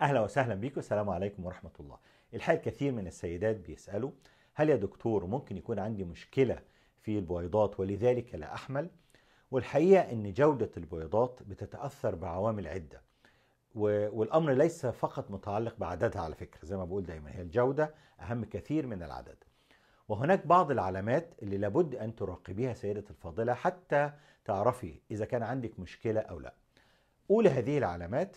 اهلا وسهلا بيكم السلام عليكم ورحمه الله الحقيقه كثير من السيدات بيسالوا هل يا دكتور ممكن يكون عندي مشكله في البويضات ولذلك لا احمل والحقيقه ان جوده البويضات بتتاثر بعوامل عده والامر ليس فقط متعلق بعددها على فكره زي ما بقول دايما هي الجوده اهم كثير من العدد وهناك بعض العلامات اللي لابد ان تراقبيها سيده الفاضله حتى تعرفي اذا كان عندك مشكله او لا اولى هذه العلامات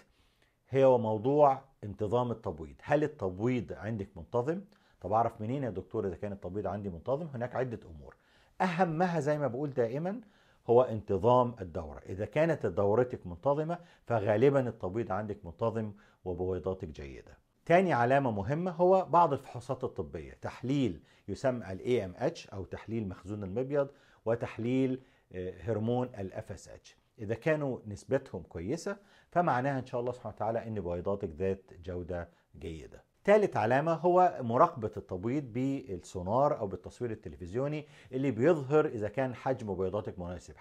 هي موضوع انتظام التبويض هل التبويض عندك منتظم طب اعرف منين يا دكتور اذا كان التبويض عندي منتظم هناك عده امور اهمها زي ما بقول دائما هو انتظام الدورة إذا كانت دورتك منتظمة فغالبا التبويض عندك منتظم وبويضاتك جيدة تاني علامة مهمة هو بعض الفحوصات الطبية تحليل يسمى الاي ام اتش أو تحليل مخزون المبيض وتحليل آه، هرمون الاف اس اتش إذا كانوا نسبتهم كويسة فمعناها إن شاء الله سبحانه وتعالى إن بيضاتك ذات جودة جيدة. ثالث علامة هو مراقبة التبويض بالسونار أو بالتصوير التلفزيوني اللي بيظهر إذا كان حجم بيضاتك مناسب،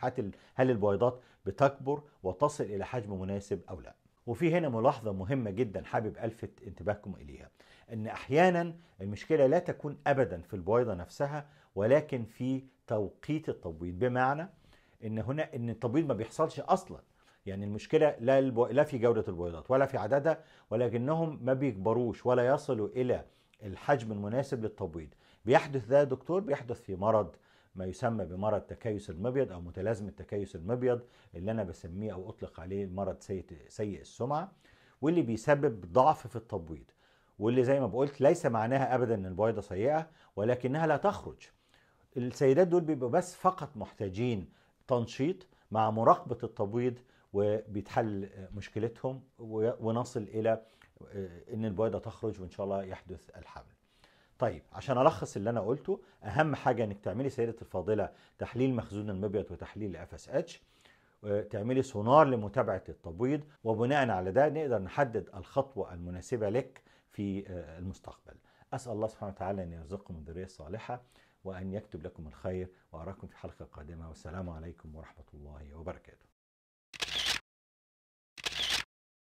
هل البيضات بتكبر وتصل إلى حجم مناسب أو لا؟ وفي هنا ملاحظة مهمة جدا حابب ألفت انتباهكم إليها أن أحيانا المشكلة لا تكون أبدا في البويضة نفسها ولكن في توقيت التبويض بمعنى ان هنا ان التبويض ما بيحصلش اصلا يعني المشكله لا البو... لا في جوده البويضات ولا في عددها ولكنهم ما بيكبروش ولا يصلوا الى الحجم المناسب للتبويض بيحدث ده دكتور بيحدث في مرض ما يسمى بمرض تكيس المبيض او متلازمه تكيس المبيض اللي انا بسميه او اطلق عليه مرض سيء سيء السمعه واللي بيسبب ضعف في التبويض واللي زي ما بقولت ليس معناها ابدا ان البويضه سيئه ولكنها لا تخرج السيدات دول بيبقوا بس فقط محتاجين تنشيط مع مراقبه التبويض وبيتحل مشكلتهم ونصل الى آه، ان البويضه تخرج وان شاء الله يحدث الحمل. طيب عشان الخص اللي انا قلته اهم حاجه انك تعملي سيدتي الفاضله تحليل مخزون المبيض وتحليل اف اس اتش تعملي سونار لمتابعه التبويض وبناء على ده نقدر نحدد الخطوه المناسبه لك في آه، المستقبل. أسأل الله سبحانه وتعالى أن يرزقكم الذرية الصالحة وأن يكتب لكم الخير وأراكم في حلقة قادمة والسلام عليكم ورحمة الله وبركاته